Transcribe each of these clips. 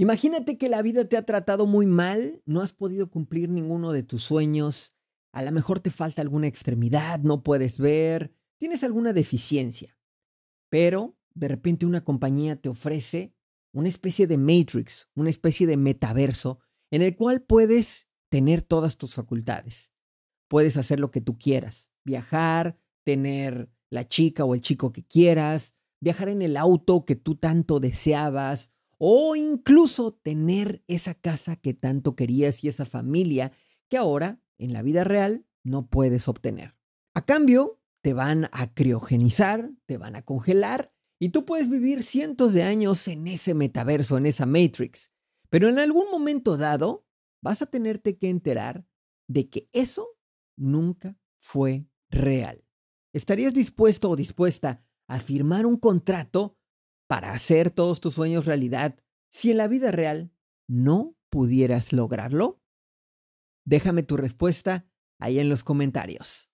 Imagínate que la vida te ha tratado muy mal, no has podido cumplir ninguno de tus sueños, a lo mejor te falta alguna extremidad, no puedes ver, tienes alguna deficiencia, pero de repente una compañía te ofrece una especie de matrix, una especie de metaverso en el cual puedes tener todas tus facultades. Puedes hacer lo que tú quieras, viajar, tener la chica o el chico que quieras, viajar en el auto que tú tanto deseabas o incluso tener esa casa que tanto querías y esa familia que ahora en la vida real no puedes obtener. A cambio, te van a criogenizar, te van a congelar y tú puedes vivir cientos de años en ese metaverso, en esa Matrix. Pero en algún momento dado, vas a tenerte que enterar de que eso nunca fue real. ¿Estarías dispuesto o dispuesta a firmar un contrato para hacer todos tus sueños realidad si en la vida real no pudieras lograrlo? Déjame tu respuesta ahí en los comentarios.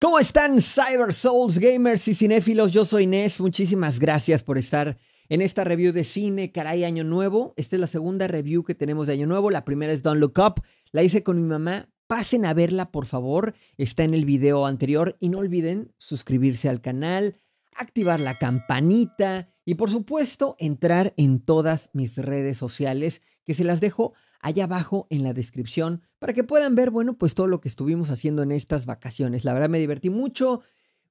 ¿Cómo están Cyber Souls gamers y cinéfilos? Yo soy Inés, muchísimas gracias por estar en esta review de cine, caray, año nuevo. Esta es la segunda review que tenemos de año nuevo, la primera es Don't Look Up, la hice con mi mamá Pasen a verla, por favor. Está en el video anterior y no olviden suscribirse al canal, activar la campanita y por supuesto entrar en todas mis redes sociales que se las dejo allá abajo en la descripción para que puedan ver, bueno, pues todo lo que estuvimos haciendo en estas vacaciones. La verdad me divertí mucho.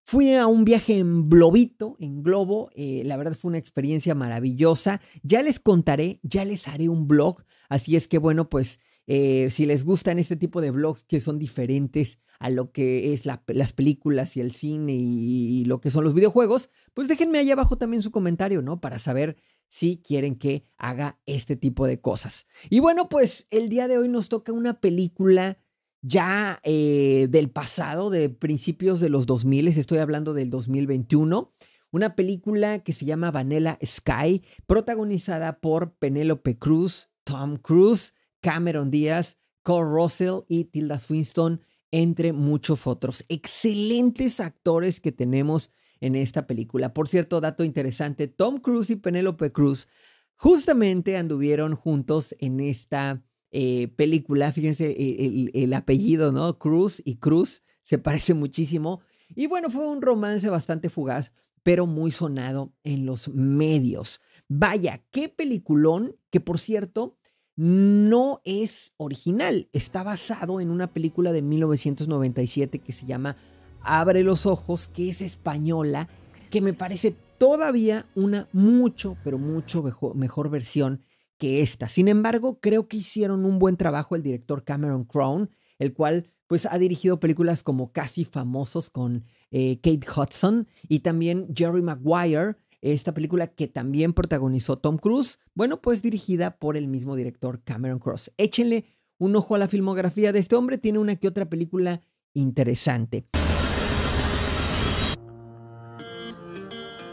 Fui a un viaje en globito, en globo. Eh, la verdad fue una experiencia maravillosa. Ya les contaré, ya les haré un blog. Así es que bueno, pues eh, si les gustan este tipo de blogs que son diferentes a lo que es las películas y el cine y, lo que son los videojuegos, pues déjenme ahí abajo también su comentario, ¿no? Para saber si quieren que haga este tipo de cosas. Y bueno, pues el día de hoy nos toca una película ya eh, del pasado, de principios de los 2000, estoy hablando del 2021 una película que se llama Vanilla Sky, protagonizada por Penélope Cruz, Tom Cruise, Cameron Díaz, Cole Russell y Tilda Swinston, entre muchos otros. Excelentes actores que tenemos en esta película. Por cierto, dato interesante, Tom Cruise y Penélope Cruz justamente anduvieron juntos en esta eh, película. Fíjense eh, el, apellido, ¿no? Cruz y Cruz se parece muchísimo. Y bueno, fue un romance bastante fugaz, pero muy sonado en los medios. Vaya, qué peliculón, que por cierto, no es original, está basado en una película de 1997 que se llama Abre los Ojos, que es española, que me parece todavía una mucho, pero mucho mejor, versión que esta. Sin embargo, creo que hicieron un buen trabajo el director Cameron Crowe, el cual pues ha dirigido películas como Casi Famosos con eh, Kate Hudson y también Jerry Maguire, esta película que también protagonizó Tom Cruise, bueno, pues dirigida por el mismo director Cameron Cross. Échenle un ojo a la filmografía de este hombre, tiene una que otra película interesante.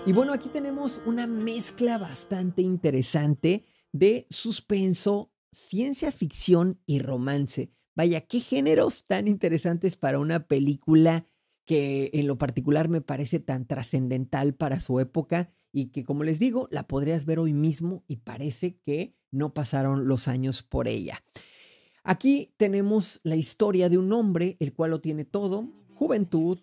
Y bueno, aquí tenemos una mezcla bastante interesante de suspenso, ciencia ficción y romance. Vaya, qué géneros tan interesantes para una película que en lo particular me parece tan trascendental para su época y que como les digo, la podrías ver hoy mismo y parece que no pasaron los años por ella. Aquí tenemos la historia de un hombre, el cual lo tiene todo, juventud,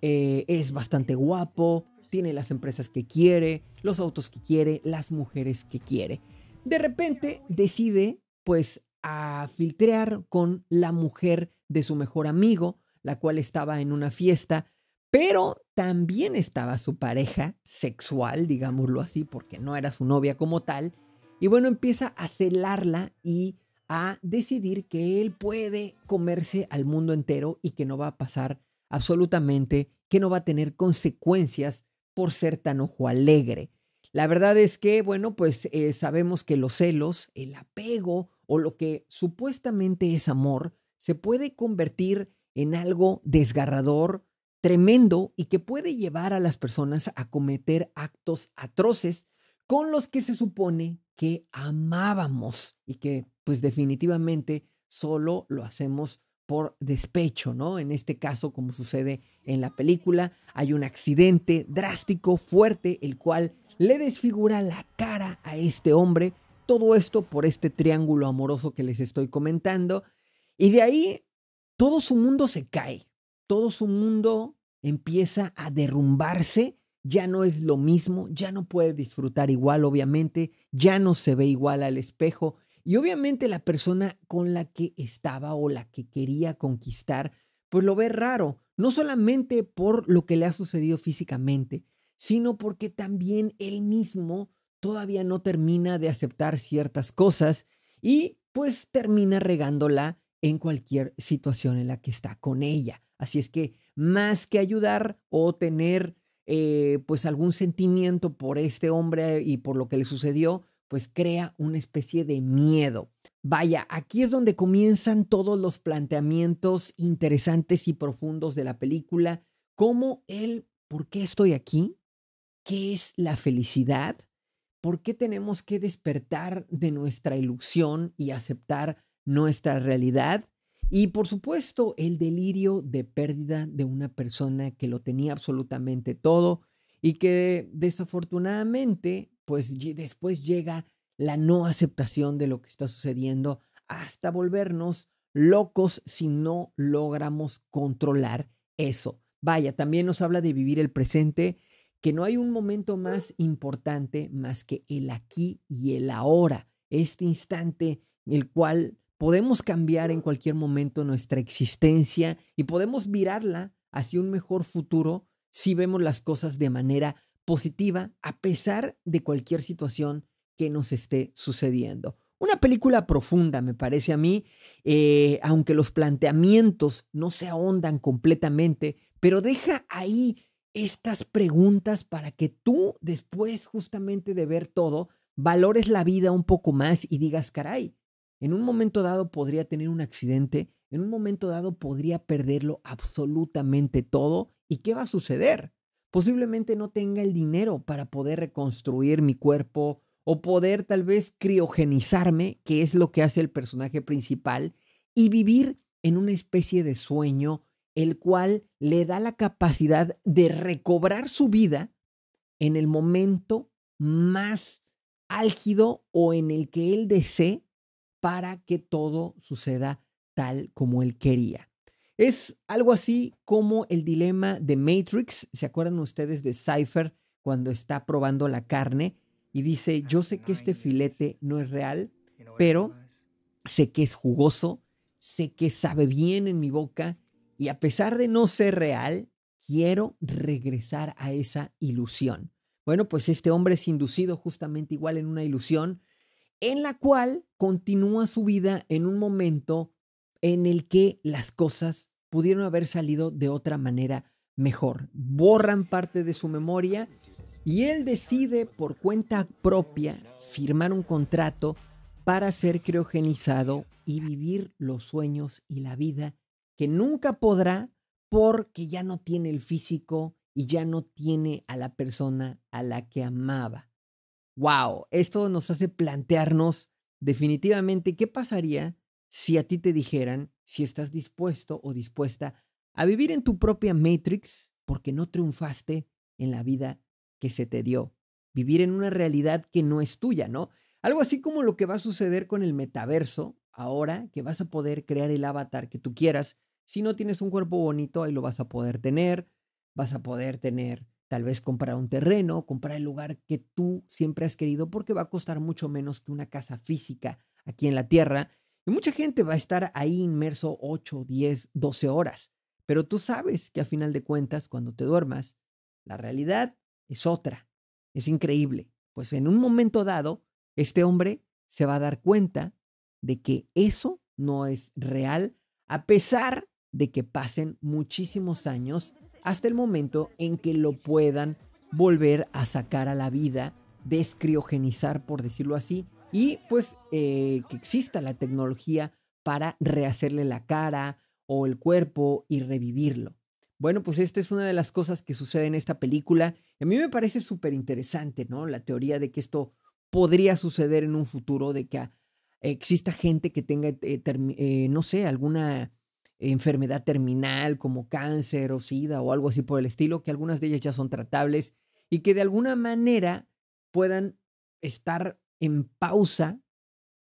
eh, es bastante guapo, tiene las empresas que quiere, los autos que quiere, las mujeres que quiere. De repente decide pues a filtrear con la mujer de su mejor amigo, la cual estaba en una fiesta, pero también estaba su pareja sexual, digámoslo así, porque no era su novia como tal. Y bueno, empieza a celarla y a decidir que él puede comerse al mundo entero y que no va a pasar absolutamente, que no va a tener consecuencias por ser tan ojo alegre. La verdad es que, bueno, pues eh, sabemos que los celos, el apego o lo que supuestamente es amor, se puede convertir en algo desgarrador, tremendo y que puede llevar a las personas a cometer actos atroces con los que se supone que amábamos y que pues definitivamente solo lo hacemos por despecho, ¿no? En este caso, como sucede en la película, hay un accidente drástico, fuerte, el cual le desfigura la cara a este hombre. Todo esto por este triángulo amoroso que les estoy comentando. Y de ahí todo su mundo se cae todo su mundo empieza a derrumbarse, ya no es lo mismo, ya no puede disfrutar igual, obviamente, ya no se ve igual al espejo. Y obviamente la persona con la que estaba o la que quería conquistar, pues lo ve raro, no solamente por lo que le ha sucedido físicamente, sino porque también él mismo todavía no termina de aceptar ciertas cosas y pues termina regándola en cualquier situación en la que está con ella. Así es que más que ayudar o tener eh, pues algún sentimiento por este hombre y por lo que le sucedió, pues crea una especie de miedo. Vaya, aquí es donde comienzan todos los planteamientos interesantes y profundos de la película, ¿Cómo él? ¿por qué estoy aquí? ¿Qué es la felicidad? ¿Por qué tenemos que despertar de nuestra ilusión y aceptar nuestra realidad? Y por supuesto, el delirio de pérdida de una persona que lo tenía absolutamente todo y que desafortunadamente, pues después llega la no aceptación de lo que está sucediendo hasta volvernos locos si no logramos controlar eso. Vaya, también nos habla de vivir el presente, que no hay un momento más importante más que el aquí y el ahora, este instante el cual Podemos cambiar en cualquier momento nuestra existencia y podemos virarla hacia un mejor futuro si vemos las cosas de manera positiva a pesar de cualquier situación que nos esté sucediendo. Una película profunda, me parece a mí, eh, aunque los planteamientos no se ahondan completamente, pero deja ahí estas preguntas para que tú, después justamente de ver todo, valores la vida un poco más y digas, caray, en un momento dado podría tener un accidente, en un momento dado podría perderlo absolutamente todo. ¿Y qué va a suceder? Posiblemente no tenga el dinero para poder reconstruir mi cuerpo o poder tal vez criogenizarme, que es lo que hace el personaje principal, y vivir en una especie de sueño, el cual le da la capacidad de recobrar su vida en el momento más álgido o en el que él desee para que todo suceda tal como él quería. Es algo así como el dilema de Matrix. ¿Se acuerdan ustedes de Cypher cuando está probando la carne y dice, ah, yo sé que este filete no es real, pero sé que es jugoso, sé que sabe bien en mi boca y a pesar de no ser real, quiero regresar a esa ilusión. Bueno, pues este hombre es inducido justamente igual en una ilusión en la cual continúa su vida en un momento en el que las cosas pudieron haber salido de otra manera mejor. Borran parte de su memoria y él decide por cuenta propia firmar un contrato para ser criogenizado y vivir los sueños y la vida que nunca podrá porque ya no tiene el físico y ya no tiene a la persona a la que amaba wow, esto nos hace plantearnos definitivamente qué pasaría si a ti te dijeran si estás dispuesto o dispuesta a vivir en tu propia Matrix porque no triunfaste en la vida que se te dio. Vivir en una realidad que no es tuya, ¿no? Algo así como lo que va a suceder con el metaverso ahora, que vas a poder crear el avatar que tú quieras. Si no tienes un cuerpo bonito, ahí lo vas a poder tener. Vas a poder tener Tal vez comprar un terreno, comprar el lugar que tú siempre has querido porque va a costar mucho menos que una casa física aquí en la Tierra. Y mucha gente va a estar ahí inmerso 8, 10, 12 horas. Pero tú sabes que a final de cuentas, cuando te duermas, la realidad es otra. Es increíble. Pues en un momento dado, este hombre se va a dar cuenta de que eso no es real, a pesar de que pasen muchísimos años hasta el momento en que lo puedan volver a sacar a la vida, descriogenizar, por decirlo así, y pues eh, que exista la tecnología para rehacerle la cara o el cuerpo y revivirlo. Bueno, pues esta es una de las cosas que sucede en esta película. A mí me parece súper interesante, ¿no? La teoría de que esto podría suceder en un futuro, de que exista gente que tenga, eh, eh, no sé, alguna enfermedad terminal como cáncer o sida o algo así por el estilo, que algunas de ellas ya son tratables y que de alguna manera puedan estar en pausa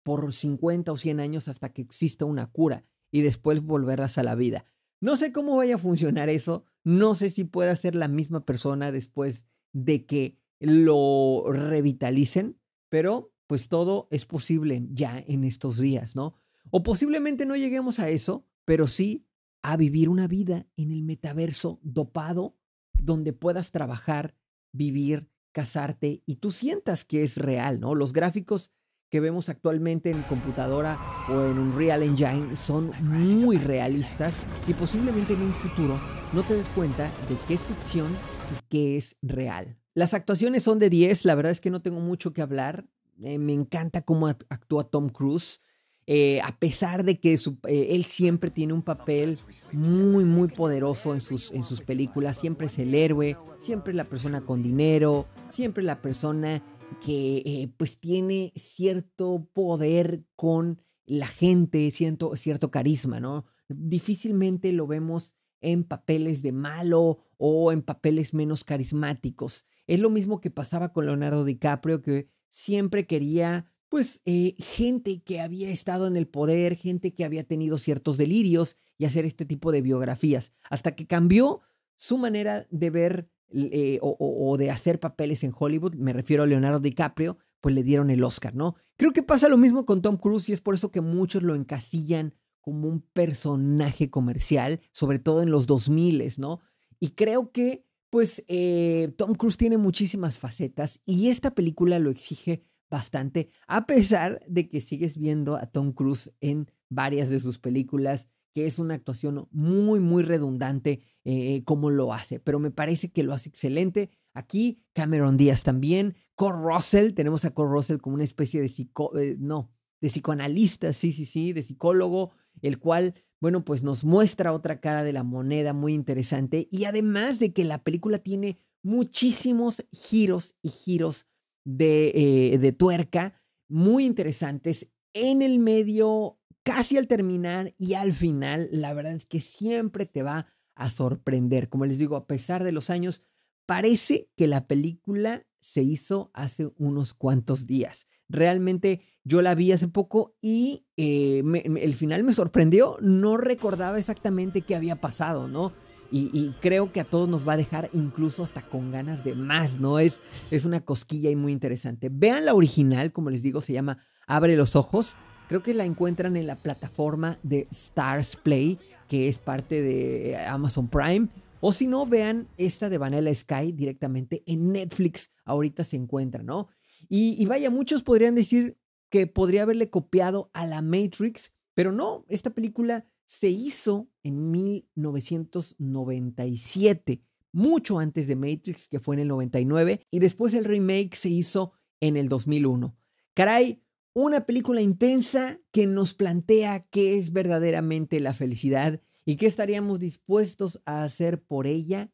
por 50 o 100 años hasta que exista una cura y después volverlas a la vida. No sé cómo vaya a funcionar eso, no sé si pueda ser la misma persona después de que lo revitalicen, pero pues todo es posible ya en estos días, ¿no? O posiblemente no lleguemos a eso, pero sí a vivir una vida en el metaverso dopado donde puedas trabajar, vivir, casarte y tú sientas que es real, ¿no? Los gráficos que vemos actualmente en computadora o en un Real Engine son muy realistas y posiblemente en un futuro no te des cuenta de qué es ficción y qué es real. Las actuaciones son de 10, la verdad es que no tengo mucho que hablar. Eh, me encanta cómo actúa Tom Cruise. Eh, a pesar de que eh, él siempre tiene un papel muy, muy poderoso en sus, en sus películas, siempre es el héroe, siempre la persona con dinero, siempre la persona que eh, pues tiene cierto poder con la gente, cierto, cierto carisma, ¿no? Difícilmente lo vemos en papeles de malo o en papeles menos carismáticos. Es lo mismo que pasaba con Leonardo DiCaprio, que siempre quería pues eh, gente que había estado en el poder, gente que había tenido ciertos delirios y hacer este tipo de biografías, hasta que cambió su manera de ver eh, o, de hacer papeles en Hollywood, me refiero a Leonardo DiCaprio, pues le dieron el Oscar, ¿no? Creo que pasa lo mismo con Tom Cruise y es por eso que muchos lo encasillan como un personaje comercial, sobre todo en los 2000, ¿no? Y creo que, pues, eh, Tom Cruise tiene muchísimas facetas y esta película lo exige bastante, a pesar de que sigues viendo a Tom Cruise en varias de sus películas, que es una actuación muy, muy redundante eh, como lo hace, pero me parece que lo hace excelente. Aquí Cameron Díaz también, Core Russell, tenemos a Core Russell como una especie de psico, eh, no, de psicoanalista, sí, sí, sí, de psicólogo, el cual, bueno, pues nos muestra otra cara de la moneda muy interesante y además de que la película tiene muchísimos giros y giros de, eh, de tuerca muy interesantes en el medio, casi al terminar y al final. La verdad es que siempre te va a sorprender. Como les digo, a pesar de los años, parece que la película se hizo hace unos cuantos días. Realmente yo la vi hace poco y eh, el final me sorprendió. No recordaba exactamente qué había pasado, ¿no? Y, creo que a todos nos va a dejar incluso hasta con ganas de más, ¿no? Es, es una cosquilla y muy interesante. Vean la original, como les digo, se llama Abre los Ojos. Creo que la encuentran en la plataforma de Stars Play, que es parte de Amazon Prime. O si no, vean esta de Vanilla Sky directamente en Netflix. Ahorita se encuentra, ¿no? y vaya, muchos podrían decir que podría haberle copiado a la Matrix, pero no, esta película se hizo en 1997, mucho antes de Matrix, que fue en el 99, y después el remake se hizo en el 2001. Caray, una película intensa que nos plantea qué es verdaderamente la felicidad y qué estaríamos dispuestos a hacer por ella,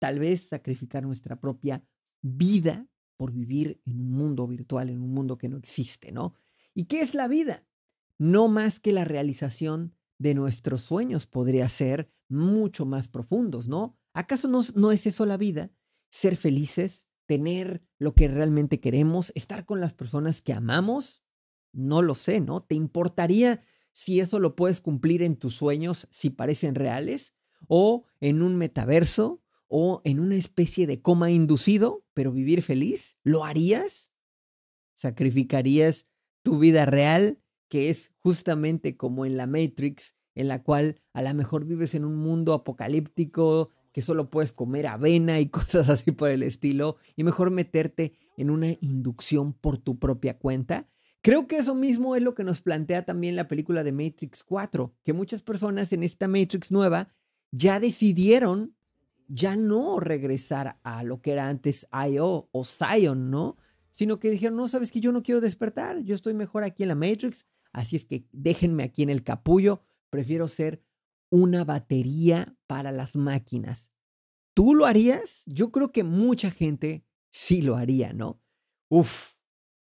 tal vez sacrificar nuestra propia vida por vivir en un mundo virtual, en un mundo que no existe, ¿no? ¿Y qué es la vida? No más que la realización de nuestros sueños podría ser mucho más profundos, ¿no? ¿Acaso no, no es eso la vida? Ser felices, tener lo que realmente queremos, estar con las personas que amamos. No lo sé, ¿no? ¿Te importaría si eso lo puedes cumplir en tus sueños si parecen reales? ¿O en un metaverso? ¿O en una especie de coma inducido, pero vivir feliz? ¿Lo harías? ¿Sacrificarías tu vida real que es justamente como en la Matrix, en la cual a lo mejor vives en un mundo apocalíptico que solo puedes comer avena y cosas así por el estilo, y mejor meterte en una inducción por tu propia cuenta. Creo que eso mismo es lo que nos plantea también la película de Matrix 4, que muchas personas en esta Matrix nueva ya decidieron ya no regresar a lo que era antes IO o Zion, ¿no? Sino que dijeron, no, sabes que yo no quiero despertar, yo estoy mejor aquí en la Matrix, Así es que déjenme aquí en el capullo, prefiero ser una batería para las máquinas. ¿Tú lo harías? Yo creo que mucha gente sí lo haría, ¿no? Uf.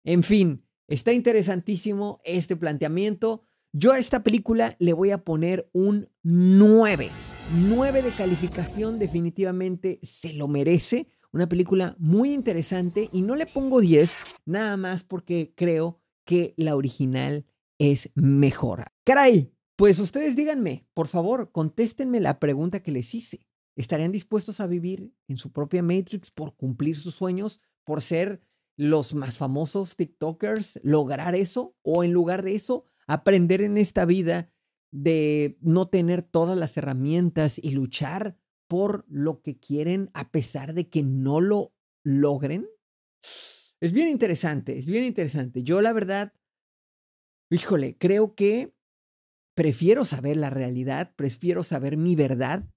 En fin, está interesantísimo este planteamiento. Yo a esta película le voy a poner un 9. 9 de calificación definitivamente se lo merece. Una película muy interesante y no le pongo 10 nada más porque creo que la original es mejor. Caray, pues ustedes díganme, por favor, contéstenme la pregunta que les hice. ¿Estarían dispuestos a vivir en su propia Matrix por cumplir sus sueños, por ser los más famosos TikTokers, lograr eso? ¿O en lugar de eso, aprender en esta vida de no tener todas las herramientas y luchar por lo que quieren a pesar de que no lo logren? Es bien interesante, es bien interesante. Yo la verdad híjole, creo que prefiero saber la realidad, prefiero saber mi verdad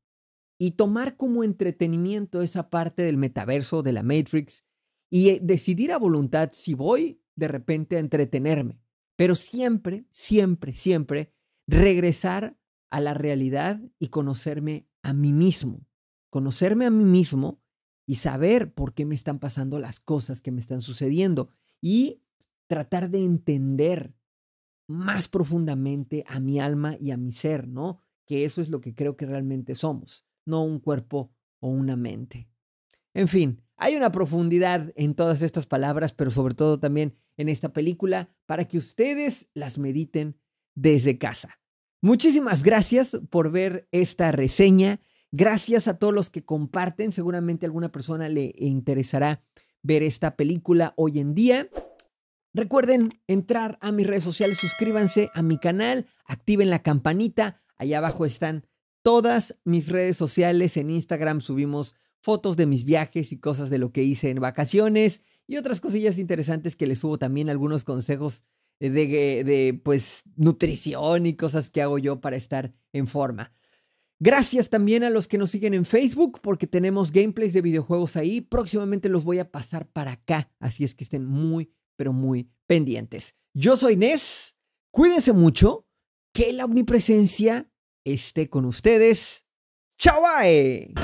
y tomar como entretenimiento esa parte del metaverso, de la Matrix, y eh, decidir a voluntad si voy de repente a entretenerme, pero siempre, siempre, siempre regresar a la realidad y conocerme a mí mismo, conocerme a mí mismo y saber por qué me están pasando las cosas que me están sucediendo y tratar de entender más profundamente a mi alma y a mi ser, ¿no? Que eso es lo que creo que realmente somos, no un cuerpo o una mente. En fin, hay una profundidad en todas estas palabras, pero sobre todo también en esta película, para que ustedes las mediten desde casa. Muchísimas gracias por ver esta reseña. Gracias a todos los que comparten. Seguramente a alguna persona le interesará ver esta película hoy en día. Recuerden entrar a mis redes sociales, suscríbanse a mi canal, activen la campanita. Allá abajo están todas mis redes sociales. En Instagram subimos fotos de mis viajes y cosas de lo que hice en vacaciones y otras cosillas interesantes que les subo también algunos consejos de, pues nutrición y cosas que hago yo para estar en forma. Gracias también a los que nos siguen en Facebook porque tenemos gameplays de videojuegos ahí. Próximamente los voy a pasar para acá, así es que estén muy pero muy pendientes. Yo soy inés cuídense mucho, que la omnipresencia esté con ustedes. ¡Chao! Bye!